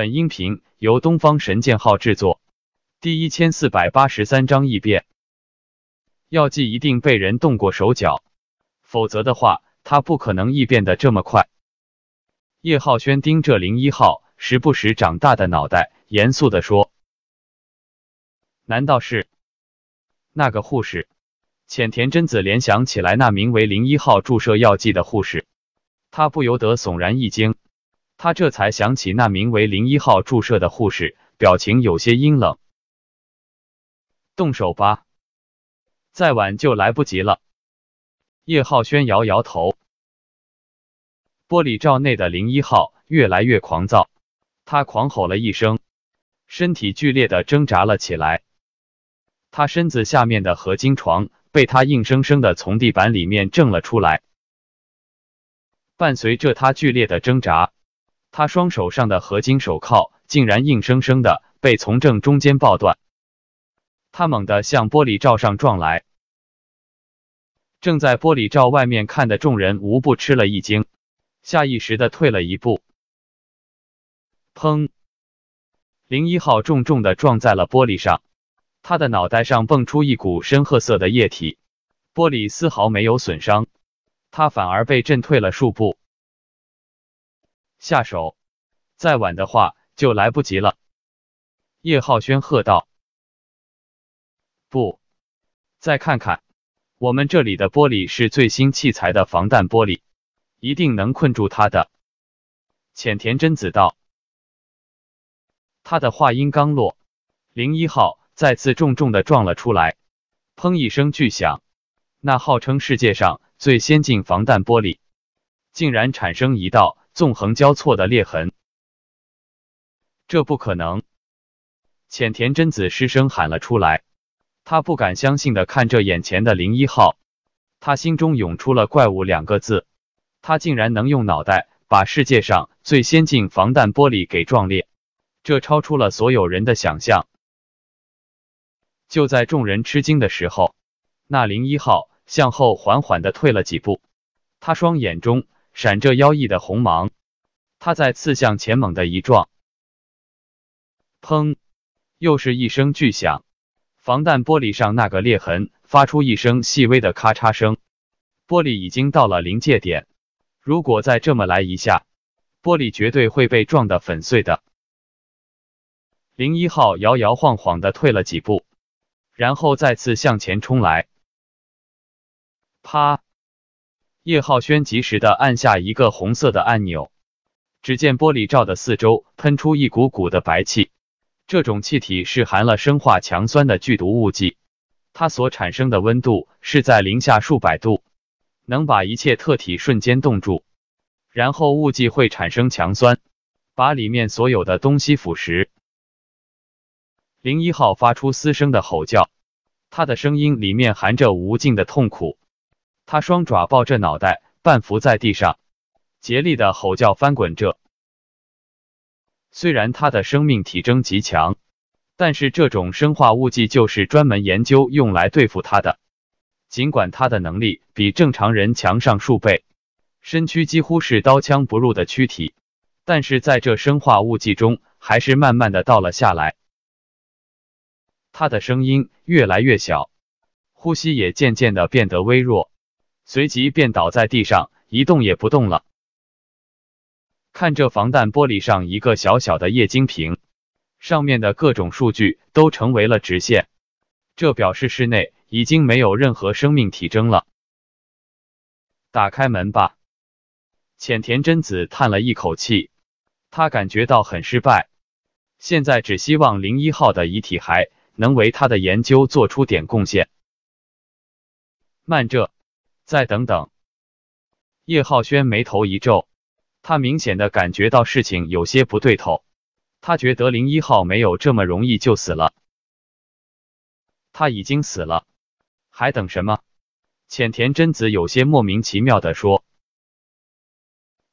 本音频由东方神剑号制作，第一千四百八十三章异变。药剂一定被人动过手脚，否则的话，它不可能异变得这么快。叶浩轩盯着零一号时不时长大的脑袋，严肃的说：“难道是那个护士浅田真子？”联想起来那名为零一号注射药剂的护士，他不由得悚然一惊。他这才想起那名为零一号注射的护士，表情有些阴冷。动手吧，再晚就来不及了。叶浩轩摇摇头。玻璃罩内的零一号越来越狂躁，他狂吼了一声，身体剧烈的挣扎了起来。他身子下面的合金床被他硬生生的从地板里面挣了出来，伴随着他剧烈的挣扎。他双手上的合金手铐竟然硬生生的被从正中间爆断，他猛地向玻璃罩上撞来。正在玻璃罩外面看的众人无不吃了一惊，下意识的退了一步。砰！零一号重重的撞在了玻璃上，他的脑袋上蹦出一股深褐色的液体，玻璃丝毫没有损伤，他反而被震退了数步。下手，再晚的话就来不及了。”叶浩轩喝道。“不，再看看，我们这里的玻璃是最新器材的防弹玻璃，一定能困住他的。”浅田真子道。他的话音刚落，零一号再次重重的撞了出来，砰一声巨响，那号称世界上最先进防弹玻璃，竟然产生一道。纵横交错的裂痕，这不可能！浅田真子失声喊了出来，她不敢相信的看着眼前的零一号，她心中涌出了“怪物”两个字。他竟然能用脑袋把世界上最先进防弹玻璃给撞裂，这超出了所有人的想象。就在众人吃惊的时候，那零一号向后缓缓的退了几步，他双眼中。闪着妖异的红芒，他再次向前猛的一撞，砰，又是一声巨响，防弹玻璃上那个裂痕发出一声细微的咔嚓声，玻璃已经到了临界点，如果再这么来一下，玻璃绝对会被撞得粉碎的。零一号摇摇晃晃的退了几步，然后再次向前冲来，啪。叶浩轩及时的按下一个红色的按钮，只见玻璃罩的四周喷出一股股的白气。这种气体是含了生化强酸的剧毒雾剂，它所产生的温度是在零下数百度，能把一切特体瞬间冻住。然后雾剂会产生强酸，把里面所有的东西腐蚀。零一号发出嘶声的吼叫，它的声音里面含着无尽的痛苦。他双爪抱着脑袋，半伏在地上，竭力的吼叫，翻滚着。虽然他的生命体征极强，但是这种生化物剂就是专门研究用来对付他的。尽管他的能力比正常人强上数倍，身躯几乎是刀枪不入的躯体，但是在这生化物剂中，还是慢慢的倒了下来。他的声音越来越小，呼吸也渐渐的变得微弱。随即便倒在地上，一动也不动了。看这防弹玻璃上一个小小的液晶屏，上面的各种数据都成为了直线，这表示室内已经没有任何生命体征了。打开门吧，浅田真子叹了一口气，她感觉到很失败。现在只希望零一号的遗体还能为她的研究做出点贡献。慢着。再等等。叶浩轩眉头一皱，他明显的感觉到事情有些不对头。他觉得零一号没有这么容易就死了。他已经死了，还等什么？浅田真子有些莫名其妙的说：“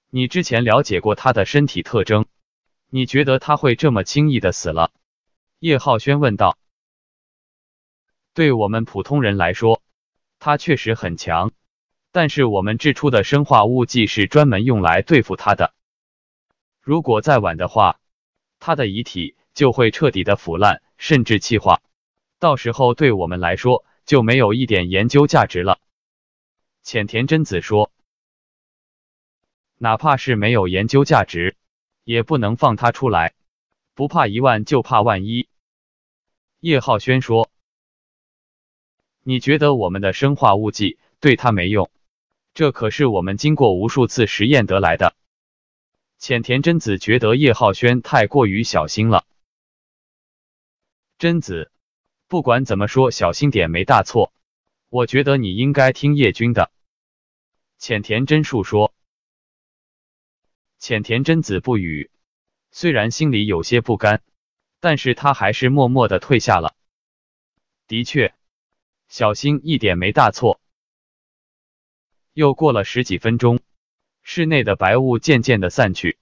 你之前了解过他的身体特征，你觉得他会这么轻易的死了？”叶浩轩问道：“对我们普通人来说，他确实很强。”但是我们制出的生化物剂是专门用来对付他的。如果再晚的话，他的遗体就会彻底的腐烂，甚至气化。到时候对我们来说就没有一点研究价值了。”浅田真子说，“哪怕是没有研究价值，也不能放他出来。不怕一万，就怕万一。”叶浩轩说，“你觉得我们的生化物剂对他没用？”这可是我们经过无数次实验得来的。浅田真子觉得叶浩轩太过于小心了。贞子，不管怎么说，小心点没大错。我觉得你应该听叶君的。浅田真树说。浅田真子不语，虽然心里有些不甘，但是他还是默默的退下了。的确，小心一点没大错。又过了十几分钟，室内的白雾渐渐的散去，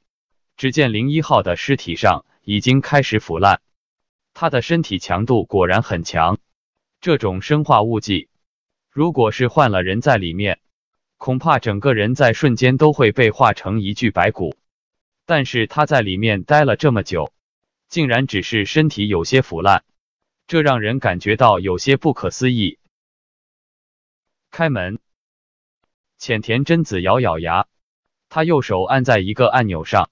只见零一号的尸体上已经开始腐烂，他的身体强度果然很强。这种生化雾剂，如果是换了人在里面，恐怕整个人在瞬间都会被化成一具白骨。但是他在里面待了这么久，竟然只是身体有些腐烂，这让人感觉到有些不可思议。开门。浅田真子咬咬牙，她右手按在一个按钮上，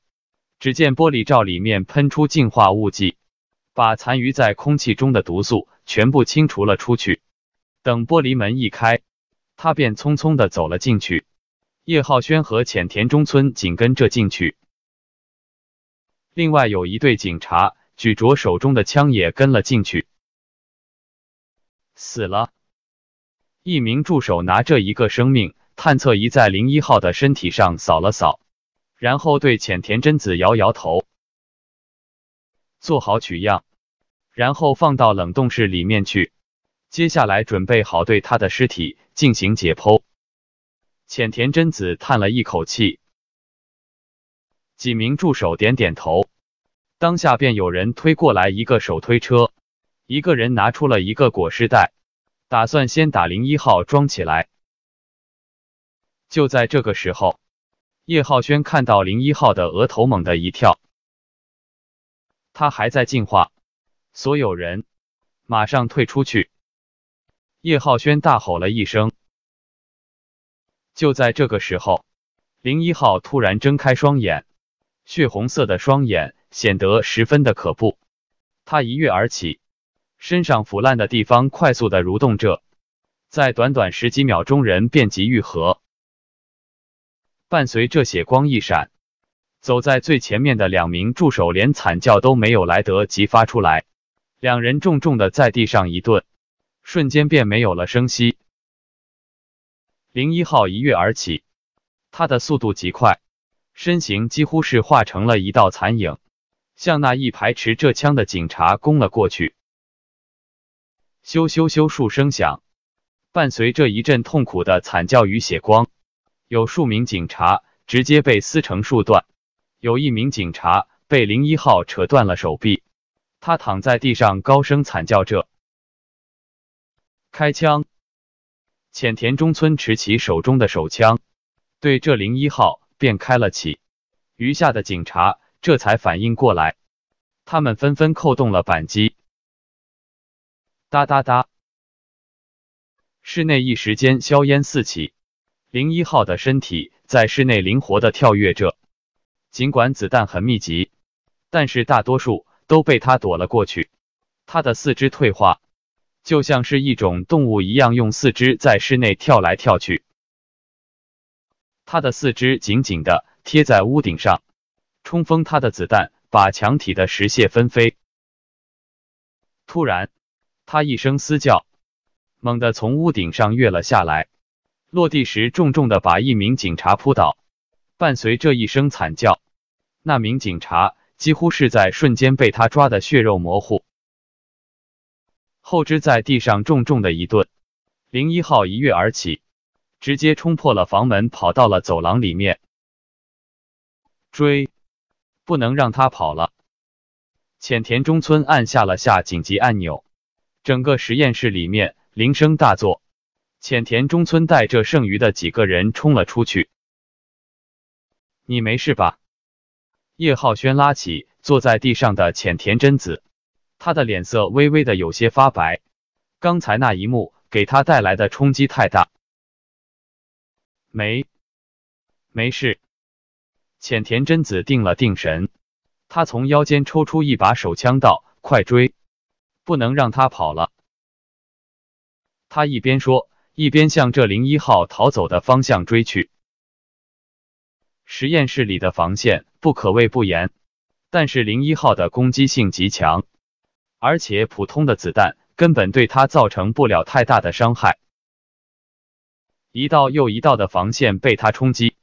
只见玻璃罩里面喷出净化雾剂，把残余在空气中的毒素全部清除了出去。等玻璃门一开，他便匆匆地走了进去。叶浩轩和浅田中村紧跟着进去，另外有一队警察举着手中的枪也跟了进去。死了，一名助手拿着一个生命。探测仪在零一号的身体上扫了扫，然后对浅田真子摇摇头。做好取样，然后放到冷冻室里面去。接下来准备好对他的尸体进行解剖。浅田真子叹了一口气。几名助手点点头，当下便有人推过来一个手推车，一个人拿出了一个裹尸袋，打算先打零一号装起来。就在这个时候，叶浩轩看到零一号的额头猛的一跳，他还在进化，所有人马上退出去。叶浩轩大吼了一声。就在这个时候，零一号突然睁开双眼，血红色的双眼显得十分的可怖。他一跃而起，身上腐烂的地方快速的蠕动着，在短短十几秒钟，人便即愈合。伴随着血光一闪，走在最前面的两名助手连惨叫都没有来得及发出来，两人重重的在地上一顿，瞬间便没有了声息。零一号一跃而起，他的速度极快，身形几乎是化成了一道残影，向那一排持着枪的警察攻了过去。咻咻咻数声响，伴随着一阵痛苦的惨叫与血光。有数名警察直接被撕成数段，有一名警察被零一号扯断了手臂，他躺在地上高声惨叫着。开枪！浅田中村持起手中的手枪，对这零一号便开了起。余下的警察这才反应过来，他们纷纷扣动了扳机，哒哒哒，室内一时间硝烟四起。零一号的身体在室内灵活的跳跃着，尽管子弹很密集，但是大多数都被他躲了过去。他的四肢退化，就像是一种动物一样，用四肢在室内跳来跳去。他的四肢紧紧的贴在屋顶上，冲锋他的子弹把墙体的石屑纷飞。突然，他一声嘶叫，猛地从屋顶上跃了下来。落地时重重的把一名警察扑倒，伴随这一声惨叫，那名警察几乎是在瞬间被他抓的血肉模糊。后肢在地上重重的一顿，零一号一跃而起，直接冲破了房门，跑到了走廊里面。追，不能让他跑了！浅田中村按下了下紧急按钮，整个实验室里面铃声大作。浅田中村带着剩余的几个人冲了出去。你没事吧？叶浩轩拉起坐在地上的浅田贞子，他的脸色微微的有些发白。刚才那一幕给他带来的冲击太大。没，没事。浅田贞子定了定神，他从腰间抽出一把手枪，道：“快追，不能让他跑了。”他一边说。一边向这零一号逃走的方向追去，实验室里的防线不可谓不严，但是零一号的攻击性极强，而且普通的子弹根本对他造成不了太大的伤害。一道又一道的防线被他冲击，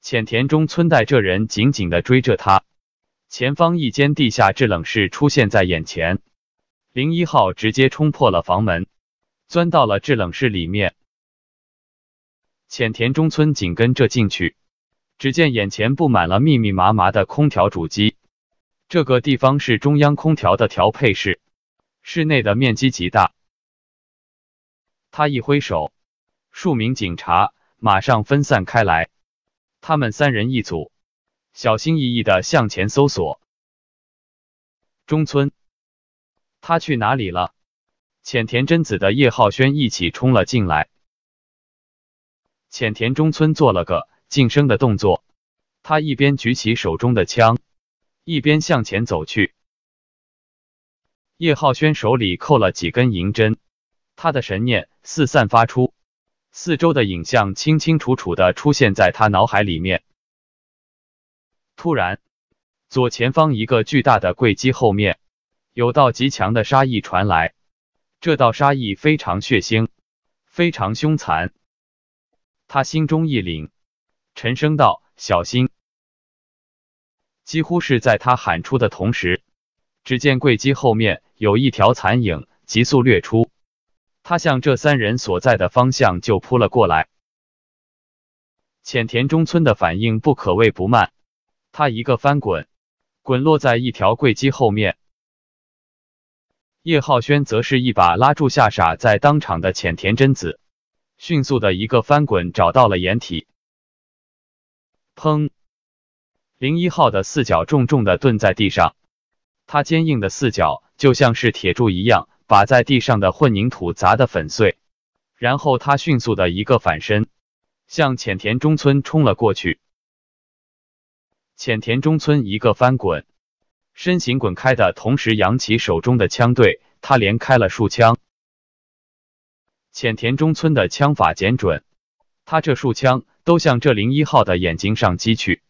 浅田中村代这人紧紧的追着他，前方一间地下制冷室出现在眼前，零一号直接冲破了房门。钻到了制冷室里面，浅田中村紧跟着进去。只见眼前布满了密密麻麻的空调主机，这个地方是中央空调的调配室，室内的面积极大。他一挥手，数名警察马上分散开来，他们三人一组，小心翼翼的向前搜索。中村，他去哪里了？浅田真子的叶浩轩一起冲了进来。浅田中村做了个晋升的动作，他一边举起手中的枪，一边向前走去。叶浩轩手里扣了几根银针，他的神念四散发出，四周的影像清清楚楚的出现在他脑海里面。突然，左前方一个巨大的柜机后面，有道极强的杀意传来。这道杀意非常血腥，非常凶残。他心中一凛，沉声道：“小心！”几乎是在他喊出的同时，只见柜机后面有一条残影急速掠出，他向这三人所在的方向就扑了过来。浅田中村的反应不可谓不慢，他一个翻滚，滚落在一条柜机后面。叶浩轩则是一把拉住吓傻在当场的浅田真子，迅速的一个翻滚找到了掩体。砰！零一号的四脚重重的顿在地上，他坚硬的四脚就像是铁柱一样，把在地上的混凝土砸得粉碎。然后他迅速的一个反身，向浅田中村冲了过去。浅田中村一个翻滚。身形滚开的同时，扬起手中的枪，对他连开了数枪。浅田中村的枪法简准，他这数枪都向这零一号的眼睛上击去。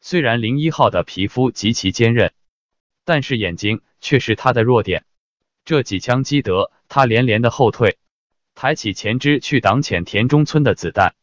虽然零一号的皮肤极其坚韧，但是眼睛却是他的弱点。这几枪击得他连连的后退，抬起前肢去挡浅田中村的子弹。